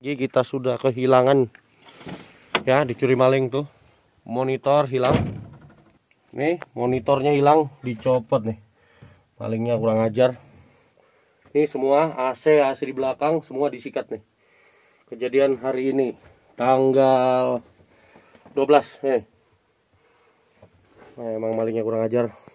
Ini kita sudah kehilangan ya dicuri maling tuh. Monitor hilang. Nih, monitornya hilang, dicopot nih. Malingnya kurang ajar. Ini semua AC AC di belakang semua disikat nih. Kejadian hari ini tanggal 12 nih. Nah, emang malingnya kurang ajar.